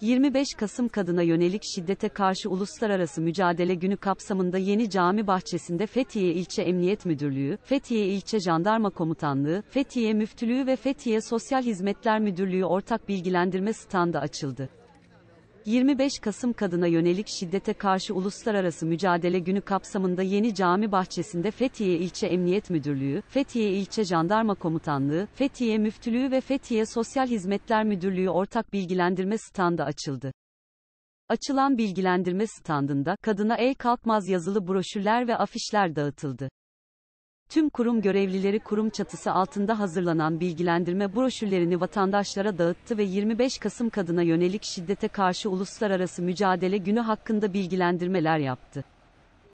25 Kasım Kadına Yönelik Şiddete Karşı Uluslararası Mücadele Günü kapsamında Yeni Cami Bahçesi'nde Fethiye İlçe Emniyet Müdürlüğü, Fethiye İlçe Jandarma Komutanlığı, Fethiye Müftülüğü ve Fethiye Sosyal Hizmetler Müdürlüğü ortak bilgilendirme standı açıldı. 25 Kasım Kadına Yönelik Şiddete Karşı Uluslararası Mücadele Günü kapsamında Yeni Cami Bahçesi'nde Fethiye İlçe Emniyet Müdürlüğü, Fethiye İlçe Jandarma Komutanlığı, Fethiye Müftülüğü ve Fethiye Sosyal Hizmetler Müdürlüğü ortak bilgilendirme standı açıldı. Açılan bilgilendirme standında kadına el kalkmaz yazılı broşürler ve afişler dağıtıldı tüm kurum görevlileri kurum çatısı altında hazırlanan bilgilendirme broşürlerini vatandaşlara dağıttı ve 25 Kasım kadına yönelik şiddete karşı uluslararası mücadele günü hakkında bilgilendirmeler yaptı.